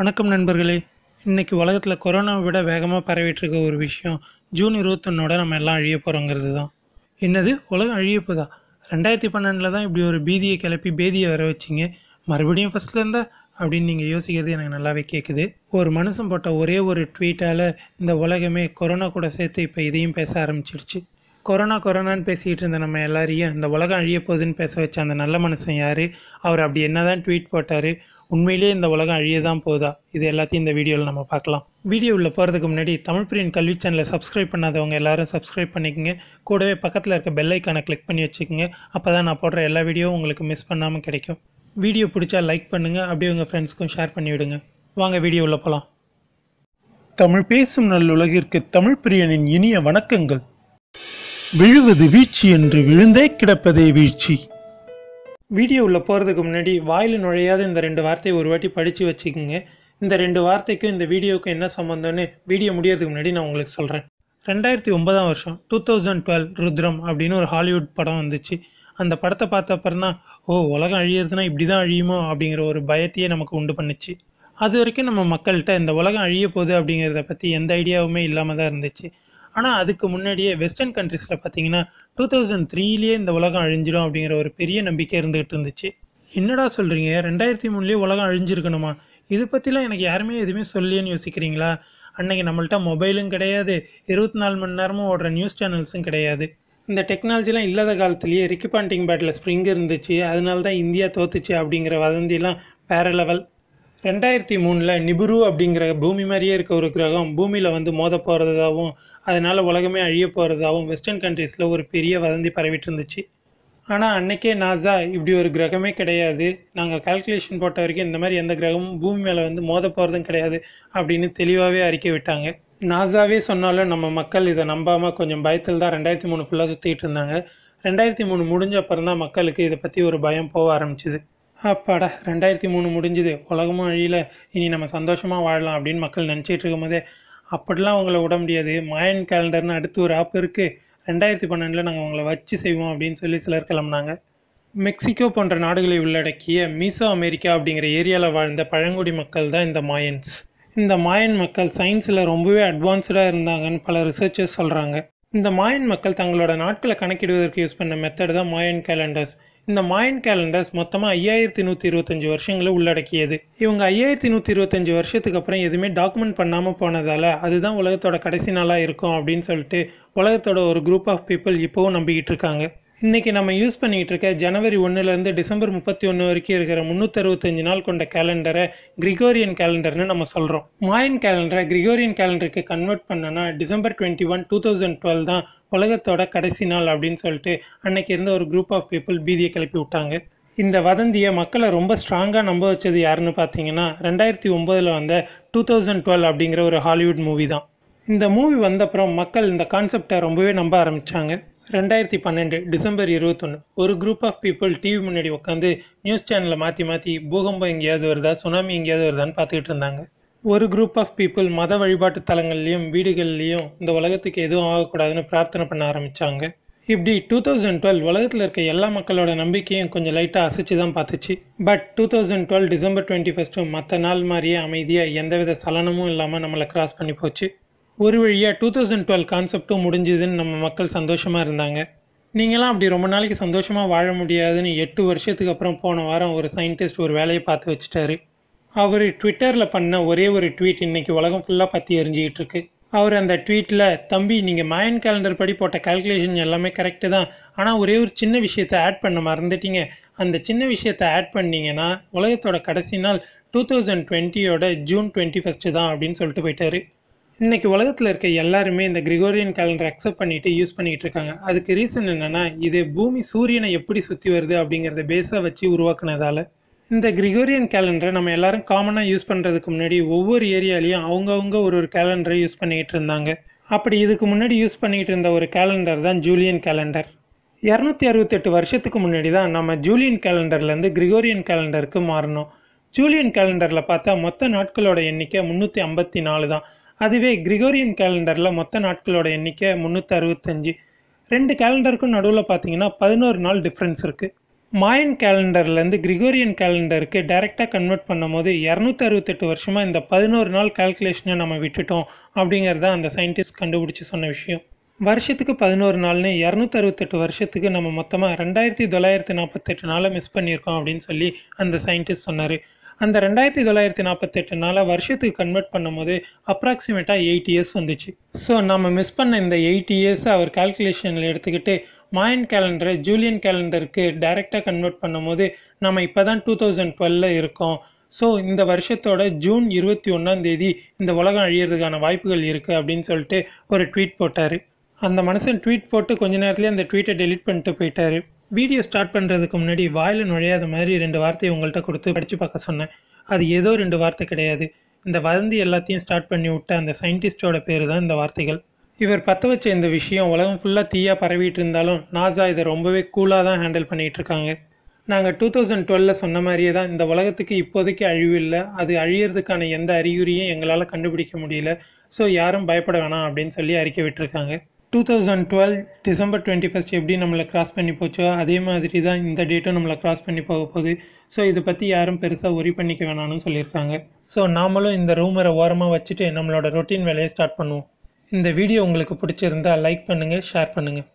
வணக்கம் நண்பர்களே இன்றைக்கி உலகத்தில் கொரோனாவை விட வேகமாக பரவிட்டுருக்க ஒரு விஷயம் ஜூன் இருபத்தொன்னோட நம்ம எல்லாம் அழிய போகிறோங்கிறது தான் என்னது உலகம் அழிய ரெண்டாயிரத்தி பன்னெண்டில் தான் இப்படி ஒரு பீதியை கிளப்பி பேதியை வர வச்சிங்க மறுபடியும் ஃபஸ்ட்டில் இருந்தால் அப்படின்னு நீங்கள் யோசிக்கிறது எனக்கு நல்லாவே கேட்குது ஒரு மனுஷன் போட்ட ஒரே ஒரு ட்வீட்டால் இந்த உலகமே கொரோனா கூட சேர்த்து இப்போ இதையும் பேச ஆரம்பிச்சிடுச்சு கொரோனா கொரோனான்னு பேசிக்கிட்டு இருந்த நம்ம எல்லாரையும் இந்த உலகம் அழிய போகுதுன்னு பேச வச்ச அந்த நல்ல மனுஷன் யார் அவர் அப்படி என்ன தான் ட்வீட் போட்டார் உண்மையிலேயே இந்த உலகம் அழிய தான் போகுதா இது எல்லாத்தையும் இந்த வீடியோவில் நம்ம பார்க்கலாம் வீடியோ உள்ள போகிறதுக்கு முன்னாடி தமிழ் பிரியன் கல்வி சேனலை சப்ஸ்கிரைப் பண்ணாதவங்க எல்லாரும் சப்ஸ்கிரைப் பண்ணிக்கோங்க கூடவே பக்கத்தில் இருக்க பெல்லைக்கான கிளிக் பண்ணி வச்சுக்கோங்க அப்போ தான் நான் போடுற எல்லா வீடியோவும் உங்களுக்கு மிஸ் பண்ணாமல் கிடைக்கும் வீடியோ பிடிச்சா லைக் பண்ணுங்கள் அப்படியே உங்கள் ஃப்ரெண்ட்ஸ்க்கும் ஷேர் பண்ணிவிடுங்க வாங்க வீடியோ உள்ள போகலாம் தமிழ் பேசும் நல்லுலகிற்கு தமிழ் பிரியனின் இனிய வணக்கங்கள் விழுவது வீழ்ச்சி என்று விழுந்தே கிடப்பதே வீழ்ச்சி வீடியோ உள்ளே போகிறதுக்கு முன்னாடி வாயில் நுழையாத இந்த ரெண்டு வார்த்தையை ஒரு வாட்டி படித்து வச்சுக்கோங்க இந்த ரெண்டு வார்த்தைக்கும் இந்த வீடியோவுக்கும் என்ன சம்மந்தம்னு வீடியோ முடியறதுக்கு முன்னாடி நான் உங்களுக்கு சொல்கிறேன் ரெண்டாயிரத்தி ஒன்பதாம் வருஷம் டூ தௌசண்ட் டுவெல் ருத்ரம் அப்படின்னு ஒரு ஹாலிவுட் படம் வந்துச்சு அந்த படத்தை அப்புறம் தான் ஓ உலகம் அழியிறதுனா இப்படி தான் அழியுமோ அப்படிங்கிற ஒரு பயத்தையே நமக்கு உண்டு பண்ணுச்சு அது வரைக்கும் நம்ம மக்கள்கிட்ட இந்த உலகம் அழிய போகுது அப்படிங்கிறத பற்றி எந்த ஐடியாவுமே இல்லாமல் தான் இருந்துச்சு ஆனால் அதுக்கு முன்னாடியே வெஸ்டர்ன் கண்ட்ரிஸில் பார்த்தீங்கன்னா டூ தௌசண்ட் த்ரீலேயே இந்த உலகம் அழிஞ்சிடும் அப்படிங்கிற ஒரு பெரிய நம்பிக்கை இருந்துகிட்டு இருந்துச்சு என்னடா சொல்கிறீங்க ரெண்டாயிரத்தி மூணுலேயே உலகம் அழிஞ்சிருக்கணுமா இது பற்றிலாம் எனக்கு யாருமே எதுவுமே சொல்லியேன்னு யோசிக்கிறீங்களா அன்னைக்கு நம்மள்ட்ட மொபைலும் கிடையாது இருபத்தி நாலு மணி நேரமும் ஓடுற நியூஸ் சேனல்ஸும் கிடையாது இந்த டெக்னாலஜிலாம் இல்லாத காலத்துலேயே ரிக்கி பாண்டிங் பேட்டில் ஸ்ப்ரிங் இருந்துச்சு அதனால தான் இந்தியா தோத்துச்சு அப்படிங்கிற வதந்திலாம் வேறு லெவல் ரெண்டாயிரத்தி மூணில் நிபுரு அப்படிங்கிற பூமி மாதிரியே இருக்க ஒரு கிரகம் பூமியில் வந்து மோத போகிறதாகவும் அதனால் உலகமே அழிய போகிறதாகவும் வெஸ்டர்ன் கண்ட்ரீஸில் ஒரு பெரிய வதந்தி பரவிட்டு இருந்துச்சு ஆனால் அன்னைக்கே நாசா இப்படி ஒரு கிரகமே கிடையாது நாங்கள் கால்குலேஷன் போட்ட வரைக்கும் இந்த மாதிரி எந்த கிரகமும் பூமி மேலே வந்து மோத போகிறதும் கிடையாது அப்படின்னு தெளிவாகவே அறிக்கை விட்டாங்க நாசாவே சொன்னாலும் நம்ம மக்கள் இதை நம்பாமல் கொஞ்சம் பயத்தில் தான் ரெண்டாயிரத்தி மூணு ஃபுல்லாக சுற்றிக்கிட்டு இருந்தாங்க ரெண்டாயிரத்தி மூணு முடிஞ்ச அப்புறம் தான் மக்களுக்கு இதை பற்றி ஒரு பயம் போக ஆரம்பிச்சிது அப்பாடா ரெண்டாயிரத்தி மூணு முடிஞ்சுது உலகமும் அழியில இனி நம்ம சந்தோஷமாக வாழலாம் அப்படின்னு மக்கள் நினச்சிட்டு இருக்கும்போதே அப்படிலாம் உங்களை விட முடியாது மாயன் கேலண்டர்னு அடுத்து ஒரு ஆப் இருக்குது ரெண்டாயிரத்தி பன்னெண்டில் நாங்கள் உங்களை வச்சு செய்வோம் அப்படின்னு சொல்லி சிலர் கிளம்புனாங்க மெக்சிகோ போன்ற நாடுகளை உள்ளடக்கிய மீசோ அமெரிக்கா அப்படிங்கிற ஏரியாவில் வாழ்ந்த பழங்குடி மக்கள் தான் இந்த மாயன்ஸ் இந்த மாயன் மக்கள் சயின்ஸில் ரொம்பவே அட்வான்ஸ்டாக இருந்தாங்கன்னு பல ரிசர்ச்சர்ஸ் சொல்கிறாங்க இந்த மாயன் மக்கள் தங்களோட நாட்களை கணக்கிடுவதற்கு யூஸ் பண்ண மெத்தட் தான் மாயன் கேலண்டர்ஸ் இந்த மாயன் கேலண்டர்ஸ் மொத்தமாக ஐயாயிரத்தி நூற்றி இருபத்தஞ்சி வருஷங்களை உள்ளடக்கியது இவங்க ஐயாயிரத்தி நூற்றி இருபத்தஞ்சி வருஷத்துக்கு அப்புறம் எதுவுமே டாக்குமெண்ட் பண்ணாமல் போனதால் அதுதான் உலகத்தோட கடைசி நாளாக இருக்கும் அப்படின்னு சொல்லிட்டு உலகத்தோட ஒரு குரூப் ஆஃப் பீப்புள் இப்போவும் நம்பிக்கிட்டு இருக்காங்க இன்றைக்கி நம்ம யூஸ் பண்ணிக்கிட்டு இருக்க ஜனவரி ஒன்றுலேருந்து டிசம்பர் முப்பத்தி ஒன்று வரைக்கும் இருக்கிற முந்நூற்றறுபத்தஞ்சு நாள் கொண்ட கேலண்டரை கிரிகோரியன் கேலண்டர்னு நம்ம சொல்கிறோம் மாயன் கேலண்டரை கிரிகோரியன் கேலண்டருக்கு கன்வெர்ட் பண்ணனா December twenty one two thousand twelve தான் உலகத்தோட கடைசி நாள் அப்படின்னு சொல்லிட்டு அன்னைக்கு இருந்த ஒரு குரூப் ஆஃப் பீப்புள் பீதியை கிளப்பி விட்டாங்க இந்த வதந்தியை மக்களை ரொம்ப ஸ்ட்ராங்காக நம்ப வச்சது யாருன்னு பார்த்தீங்கன்னா ரெண்டாயிரத்தி ஒம்போதில் வந்த டூ தௌசண்ட் டுவெல் அப்படிங்கிற ஒரு ஹாலிவுட் மூவி தான் இந்த மூவி வந்தப்புறம் மக்கள் இந்த கான்செப்டை ரொம்பவே நம்ப ஆரம்பித்தாங்க ரெண்டாயிரத்தி பன்னெண்டு டிசம்பர் இருபத்தொன்று ஒரு குரூப் ஆஃப் பீப்புள் டிவி முன்னாடி உட்காந்து நியூஸ் சேனலை மாற்றி மாற்றி பூகம்பம் எங்கேயாவது வருதா சுனாமி எங்கேயாவது வருதான்னு பார்த்துக்கிட்டு இருந்தாங்க ஒரு குரூப் ஆஃப் பீப்புள் மத வழிபாட்டு தலங்கள்லேயும் வீடுகள்லேயும் இந்த உலகத்துக்கு எதுவும் ஆகக்கூடாதுன்னு பிரார்த்தனை பண்ண ஆரம்பித்தாங்க இப்படி டூ தௌசண்ட் டுவெல் உலகத்தில் இருக்க எல்லா மக்களோட நம்பிக்கையும் கொஞ்சம் லைட்டாக அசைச்சு தான் பார்த்துச்சு but two thousand twelve December twenty ஃபஸ்ட்டும் மற்ற நாள் மாதிரியே அமைதியாக எந்தவித சலனமும் இல்லாமல் நம்மளை கிராஸ் பண்ணி போச்சு ஒரு வழியாக டூ தௌசண்ட் டுவெல் கான்செப்ட்டும் முடிஞ்சுதுன்னு நம்ம மக்கள் சந்தோஷமாக இருந்தாங்க நீங்களாம் அப்படி ரொம்ப நாளைக்கு சந்தோஷமாக வாழ முடியாதுன்னு எட்டு வருஷத்துக்கு அப்புறம் போன வாரம் ஒரு சயின்டிஸ்ட் ஒரு வேலையை பார்த்து வச்சுட்டாரு அவர் ட்விட்டரில் பண்ண ஒரே ஒரு ட்வீட் இன்றைக்கி உலகம் ஃபுல்லாக பற்றி எரிஞ்சிக்கிட்டு இருக்கு அவர் அந்த ட்வீட்டில் தம்பி நீங்கள் மாயன் கேலண்டர் படி போட்ட கால்குலேஷன் எல்லாமே கரெக்டு தான் ஆனால் ஒரே ஒரு சின்ன விஷயத்தை ஆட் பண்ண மறந்துட்டீங்க அந்த சின்ன விஷயத்தை ஆட் பண்ணிங்கன்னா உலகத்தோட கடைசி நாள் டூ தௌசண்ட் டுவெண்ட்டியோட ஜூன் டுவெண்ட்டி ஃபஸ்ட்டு தான் அப்படின்னு சொல்லிட்டு போயிட்டாரு இன்றைக்கி உலகத்தில் இருக்க எல்லாருமே இந்த கிரிகோரியன் கேலண்டர் அக்செப்ட் பண்ணிட்டு யூஸ் பண்ணிகிட்டு இருக்காங்க அதுக்கு ரீசன் என்னென்னா இது பூமி சூரியனை எப்படி சுற்றி வருது அப்படிங்கிறத பேஸாக வச்சு உருவாக்குனதால் இந்த கிரிகோரியன் கேலண்டரை நம்ம எல்லாரும் காமனாக யூஸ் பண்ணுறதுக்கு முன்னாடி ஒவ்வொரு ஏரியாலையும் அவங்கவுங்க ஒரு ஒரு கேலண்டரை யூஸ் பண்ணிக்கிட்டு இருந்தாங்க அப்படி இதுக்கு முன்னாடி யூஸ் பண்ணிகிட்டு இருந்த ஒரு கேலண்டர் தான் ஜூலியன் கேலண்டர் இரநூத்தி அறுபத்தெட்டு வருஷத்துக்கு முன்னாடி தான் நம்ம ஜூலியன் கேலண்டர்லேருந்து கிரிகோரியன் கேலண்டருக்கு மாறணும் ஜூலியன் கேலண்டரில் பார்த்தா மொத்த நாட்களோட எண்ணிக்கை முந்நூற்றி ஐம்பத்தி நாலு தான் அதுவே கிரிகோரியன் கேலண்டரில் மொத்த நாட்களோட எண்ணிக்கை முந்நூற்றி அறுபத்தஞ்சு ரெண்டு கேலண்டருக்கும் நடுவில் பார்த்தீங்கன்னா பதினோரு நாள் டிஃப்ரென்ஸ் இருக்குது மாயன் கேலண்டர்லேருந்து கிரிகோரியன் கேலண்டருக்கு டைரெக்டாக கன்வெர்ட் பண்ணும் போது இரநூத்தி அறுபத்தெட்டு வருஷமாக இந்த பதினோரு நாள் கால்குலேஷனை நம்ம விட்டுட்டோம் அப்படிங்கிறத அந்த சயின்டிஸ்ட் கண்டுபிடிச்சி சொன்ன விஷயம் வருஷத்துக்கு பதினோரு நாள்னு இரநூத்தி அறுபத்தெட்டு வருஷத்துக்கு நம்ம மொத்தமாக ரெண்டாயிரத்தி தொள்ளாயிரத்தி நாற்பத்தெட்டு நாளை மிஸ் பண்ணியிருக்கோம் அப்படின்னு சொல்லி அந்த சயின்டிஸ்ட் சொன்னார் அந்த ரெண்டாயிரத்தி தொள்ளாயிரத்தி நாற்பத்தெட்டுனால வருஷத்துக்கு கன்வெர்ட் பண்ணும்போது அப்ராக்சிமேட்டாக எயிட் இயர்ஸ் வந்துச்சு ஸோ நம்ம மிஸ் பண்ண இந்த எயிட் இயர்ஸை அவர் கால்குலேஷனில் எடுத்துக்கிட்டு மாயன் கேலண்டரை ஜூலியன் கேலண்டருக்கு டைரெக்டாக கன்வெர்ட் பண்ணும்போது நம்ம இப்போ தான் டூ தௌசண்ட் டுவெல்லில் இருக்கோம் ஸோ இந்த வருஷத்தோட ஜூன் இருபத்தி ஒன்றாந்தேதி இந்த உலகம் அழியிறதுக்கான வாய்ப்புகள் இருக்குது அப்படின்னு சொல்லிட்டு ஒரு ட்வீட் போட்டார் அந்த மனுஷன் ட்வீட் போட்டு கொஞ்ச நேரத்துலேயே அந்த ட்வீட்டை டெலிட் பண்ணிட்டு போயிட்டார் வீடியோ ஸ்டார்ட் பண்ணுறதுக்கு முன்னாடி வாயில் நுழையாத மாதிரி ரெண்டு வார்த்தையை உங்கள்கிட்ட கொடுத்து படித்து பார்க்க சொன்னேன் அது ஏதோ ரெண்டு வார்த்தை கிடையாது இந்த வதந்தி எல்லாத்தையும் ஸ்டார்ட் பண்ணி விட்ட அந்த சயின்டிஸ்டோட பேர் தான் இந்த வார்த்தைகள் இவர் பற்ற வச்ச இந்த விஷயம் உலகம் ஃபுல்லாக தீயாக பரவிட்டு இருந்தாலும் நாசா இதை ரொம்பவே கூலாக தான் ஹேண்டில் பண்ணிகிட்டு இருக்காங்க நாங்கள் டூ தௌசண்ட் டுவெலில் சொன்ன மாதிரியே தான் இந்த உலகத்துக்கு இப்போதைக்கு அழிவு இல்லை அது அழியிறதுக்கான எந்த அறிகுறியும் எங்களால் கண்டுபிடிக்க முடியல ஸோ யாரும் பயப்பட வேணாம் அப்படின்னு சொல்லி அறிக்கை விட்டுருக்காங்க two thousand twelve December twenty first எப்படி நம்மளை கிராஸ் பண்ணி போச்சோ அதே மாதிரி தான் இந்த டேட்டும் நம்மளை கிராஸ் பண்ணி போக போகுது ஸோ இதை பற்றி யாரும் பெருசாக ஒரி பண்ணிக்க வேணாம்னு சொல்லியிருக்காங்க ஸோ நாமளும் இந்த ரூமரை ஓரமாக வச்சுட்டு நம்மளோட ரொட்டீன் வேலையை ஸ்டார்ட் பண்ணுவோம் இந்த வீடியோ உங்களுக்கு பிடிச்சிருந்தா லைக் பண்ணுங்கள் ஷேர் பண்ணுங்கள்